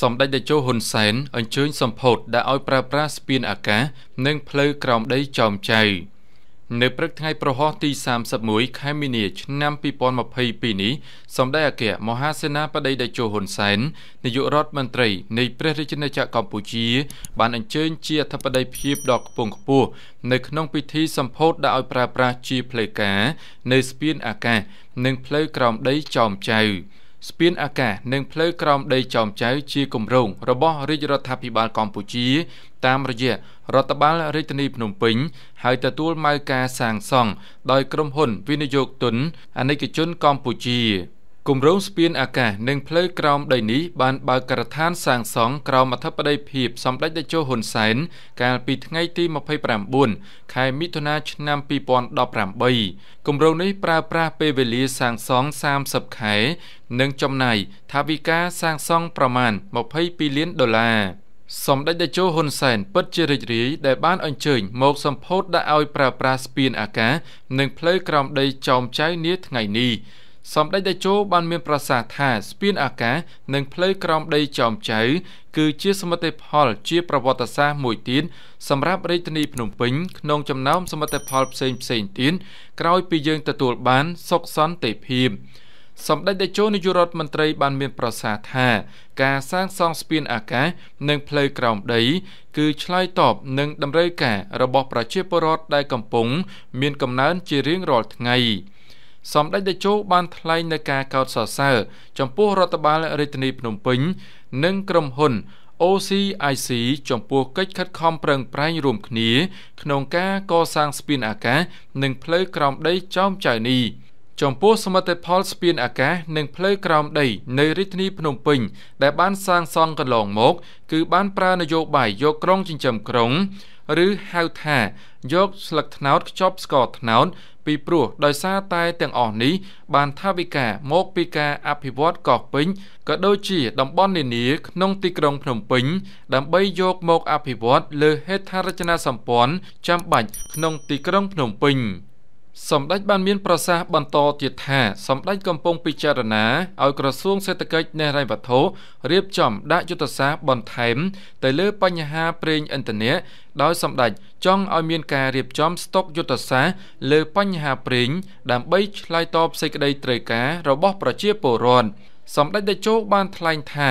សម្ដេចតេជោហ៊ុនសែនអញ្ជើញសម្ពោធដែលឲ្យប្រើប្រាស់ស្ពានអាកាសនិងផ្លូវក្រោមដីចោមចៅនៅព្រឹកថ្ងៃប្រហោះទី31ខែមីនាឆ្នាំ2022នេះសម្ដេចអគ្គមហាសេនាបតីតេជោហ៊ុនសែននាយករដ្ឋមន្ត្រីនៃព្រះរាជាណាចក្រកម្ពុជាបានអញ្ជើញជាអធិបតីភាពដ៏ខ្ពង់ខ្ពស់នៅក្នុងពិធីសម្ពោធដាក់ឲ្យប្រើប្រាស់ជាផ្លូវការនៅស្ពានអាកាសនិងផ្លូវក្រោមដីចោមចៅស្ពានអាកាសនិងផ្លូវក្រោមដីចោមចៅជាគម្រោងរបស់រាជរដ្ឋាភិបាលកម្ពុជាតាមរយៈរដ្ឋបាលរាជធានីភ្នំពេញហើយទទួលម៉ៅការសាងសង់ដោយក្រុមហ៊ុនវិនិយោគទុនអាណិកជនកម្ពុជាគម្រោងស្ពានអាកាសនិងផ្លូវក្រោមដីនេះបានបើកការដ្ឋានសាងសង់ក្រោមអធិបតីភាពសម្ដេចតេជោហ៊ុនសែនកាលពីថ្ងៃទី29ខែមិថុនាឆ្នាំ2018គម្រោងនេះប្រើប្រាស់ពេលវេលាសាងសង់30ខែនិងចំណាយថវិកាសាងសង់ប្រមាណ22លានដុល្លារសម្ដេចតេជោហ៊ុនសែនពិតជារីករាយដែលបានអញ្ជើញមកសម្ពោធដាក់ឲ្យប្រើប្រាស់ស្ពានអាកាសនិងផ្លូវក្រោមដីចោមចៅនាថ្ងៃនេះសម្ដេចតេជោបានមានប្រសាសន៍ថាស្ពានអាកាសនិងផ្លូវក្រោមដីចោមចៅគឺ ជា សមិទ្ធផល ជាប្រវត្តិសាស្ត្រមួយទៀតសម្រាប់រាជធានីភ្នំពេញ ក្នុងចំណោមសមិទ្ធផលផ្សេងផ្សេងទៀតក្រោយពីយើងទទួលបានសុខសន្តិភាពសម្ដេចតេជោនាយករដ្ឋមន្ត្រី បាន មានប្រសាសន៍ថា ការសាងសង់ស្ពានអាកាសនិងផ្លូវក្រោមដីគឺឆ្លើយតបនឹងតម្រូវការរបស់ ប្រជាពលរដ្ឋដែលកំពុងមានកំណើនជារៀងរាល់ថ្ងៃ។សម្ដេចតេជោបានថ្លែងនៅការកោតសរសើរចំពោះរដ្ឋបាលរាជធានីភ្នំពេញនិងក្រុមហ៊ុន OCIC ចំពោះកិច្ចខិតខំប្រឹងប្រែងរួមគ្នា ក្នុងការកសាងស្ពានអាកាសនិងផ្លូវក្រោមដីចោមចៅនេះចំពោះសមិទ្ធផលស្ពានអាកាសនិងផ្លូវក្រោមដី នៅរាជធានី ភ្នំពេញដែលបាន សាងសង់កន្លងមក គឺ បានប្រើនយោបាយយកក្រុងចិញ្ចឹមក្រុងឬហៅថាយក ស្លឹកត្នោតខ្ចប់ស្ករត្នោតពីព្រោះដោយសារតែទាំងអស់នេះបានថាវិការមកពីការអភិវឌ្ឍកោះពេញក៏ដូចជាតំបន់នានាក្នុងទីក្រុងភ្នំពេញដើម្បីយកមកអភិវឌ្ឍលើហេដ្ឋារចនាសម្ព័ន្ធចាំបាច់ក្នុងទីក្រុងភ្នំពេញ។សម្ដេចបានមានប្រសាសន៍បន្តទៀតថាសម្ដេចកំពុងពិចារណាឲ្យក្រសួងសេដ្ឋកិច្ចនិងហិរញ្ញវត្ថុរៀបចំ ដាក់យុទ្ធសាស្ត្របន្ថែម ទៅលើបញ្ហាប្រេងឥន្ធនៈដោយសម្ដេចចង់ឲ្យមានការរៀបចំស្តុកយុទ្ធសាស្ត្រលើបញ្ហាប្រេងដើម្បីឆ្លើយតបសេចក្តីត្រូវការរបស់ ប្រជាពលរដ្ឋ។សម្ដេចតេជោបានថ្លែងថា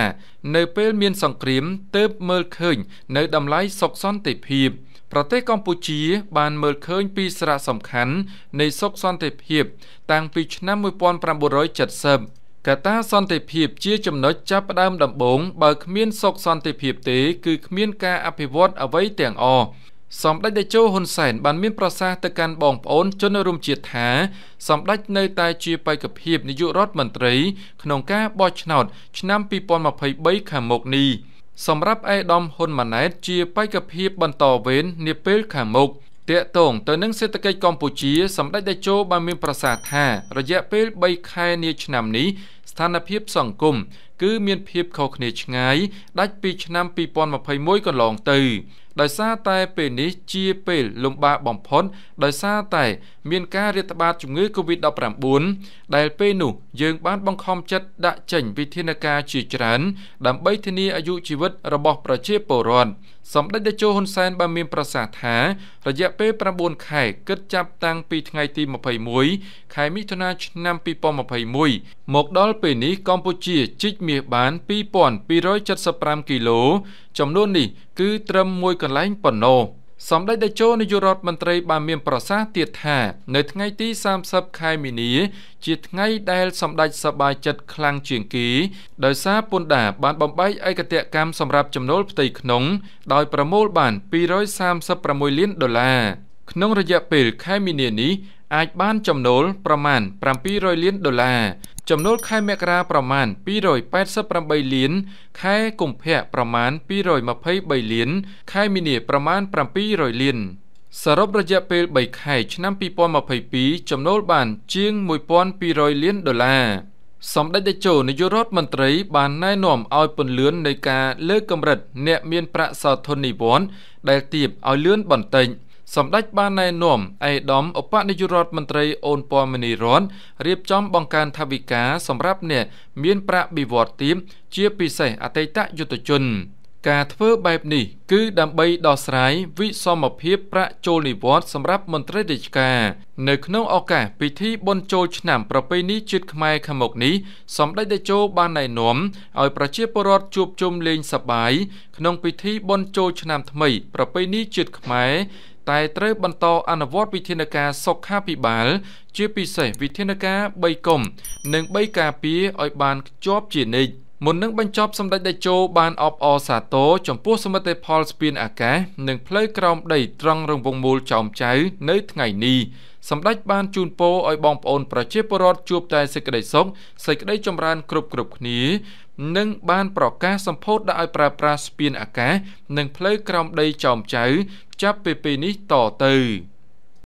នៅពេលមាន សង្គ្រាមទើបមើលឃើញនៅតម្លៃសុខសន្តិភាពប្រទេសកម្ពុជា បានមើលឃើញ ពីសារៈសំខាន់ នៃសុខសន្តិភាព តាំងពីឆ្នាំ1970កត្តាសន្តិភាព ជាចំណុចចាប់ផ្ដើមដំបូងបើគ្មានសុខសន្តិភាពទេ គឺគ្មានការអភិវឌ្ឍអ្វីទាំងអស់សម្ដេចតេជោហ៊ុនសែនបានមានប្រសាសន៍ទៅកាន់បងប្អូនជនរួមជាតិថាសម្ដេចនៅតែជាបេក្ខភាពនាយករដ្ឋមន្ត្រីក្នុងការបោះឆ្នោតឆ្នាំ2023ខាងមុខនេះសម្រាប់អេដាមហ៊ុនម៉ាណែតជាបេក្ខភាពបន្តវេននាពេលខាងមុខតាកតងទៅនឹងសេដ្ឋកិច្ចកម្ពុជាសម្ដេចតេជោបានមានប្រសាសន៍ថារយៈពេល3ខែនាឆ្នាំនេះស្ថានភាពសង្គមគឺមានភាពខុសគ្នាឆ្ងាយដាច់ពីឆ្នាំ2021កន្លងទៅដោយសារតែពេលនេះជាពេលលំបាកបំផុតដោយសារតែ មានការរាតត្បាតជំងឺ Covid-19 ដែលពេលនោះ យើងបានបង្ខំចិត្តដាក់ចេញវិធានការជាច្រើនដើម្បីធានាអាយុជីវិតរបស់ប្រជាពលរដ្ឋសម្ដេចតេជោហ៊ុនសែនបានមានប្រសាសន៍ថា រយៈពេល9ខែគិតចាប់តាំងពីថ្ងៃទី21ខែមិថុនាឆ្នាំ2021មកដល់ពេលនេះកម្ពុជាជីកមាសបាន2275គីឡូចំនួននេះគឺត្រឹមមួយកន្លែងប៉ុណ្ណោះសម្ដេចតេជោនាយករដ្ឋមន្ត្រី បានមានប្រសាសន៍ទៀតថា នៅថ្ងៃទី30ខែមីនា ជាថ្ងៃ ដែល សម្ដេចសប្បាយចិត្តខ្លាំងជាងគេដោយសារពន្ធដារបានបំបីឯកតកម្មសម្រាប់ចំណូលផ្ទៃក្នុងដោយប្រមូលបាន236លានដុល្លារក្នុងរយៈពេលខែមីនានេះអាចបានចំណូលប្រមាណ700លានដុល្លារចំណូលខែមករាប្រមាណ288លានខែកុម្ភៈប្រមាណ223លានខែមីនាប្រមាណ700លានសរុបរយៈពេល3ខែឆ្នាំ2022ចំណូលបាន ជាង1200លានដុល្លារសម្ដេចតេជោនាយករដ្ឋមន្ត្រីបានណែនាំឲ្យពន្លឿននៃការលើកកម្រិតអ្នកមានប្រាក់សោធននិវ័ន្តដែលទៀបឲ្យលឿនបន្តិច។សម្ដេចបានណែនាំអេដាមឧបនាយករដ្ឋមន្ត្រីអូនពណ៌មនីរតរៀបចំបង្កើនថវិកាសម្រាប់អ្នកមានប្រាក់បៀវត្សទាបជាពិសេសអតីតយុទ្ធជន ការធ្វើបែបនេះ គឺដើម្បីដោះស្រាយវិសមភាពប្រាក់ចូលនិវត្តសម្រាប់មន្ត្រីរាជការនៅក្នុងឱកាសពិធីបុណ្យចូលឆ្នាំ ប្រពៃណីជាតិខ្មែរខាងមុខនេះសម្ដេចតេជោបានណែនាំឲ្យប្រជាពលរដ្ឋជួបជុំលេងសប្បាយក្នុងពិធីបុណ្យចូលឆ្នាំថ្មី ប្រពៃណីជាតិខ្មែរតែត្រូវបន្តអនុវត្តវិធានការសុខាភិបាល ជាពិសេសវិធានការ3កុំនិង3ការពារឲ្យបានខ្ជាប់ជានិច្ចមុននឹងបញ្ចប់សម្ដេចតេជោបានអបអរសាទរចំពោះសមិទ្ធផលស្ពានអាកាសនិងផ្លូវក្រោមដីត្រង់រង្វង់មូលចោមចៅនៅថ្ងៃនេះសម្ដេចបានជូនពរឲ្យបងប្អូន ប្រជាពលរដ្ឋជួបតែសេចក្តីសុខសេចក្តីចម្រើនគ្រប់គ្រប់គ្នានិងបានប្រកាសសម្ពោធដាក់ឲ្យប្រើប្រាស់ស្ពានអាកាសនិងផ្លូវក្រោមដីចោមចៅចាប់ពីពេលនេះតទៅ